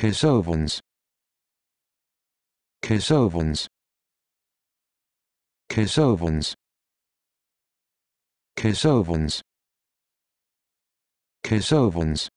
Kosovans Kosovans Kosovans Kosovans Kosovans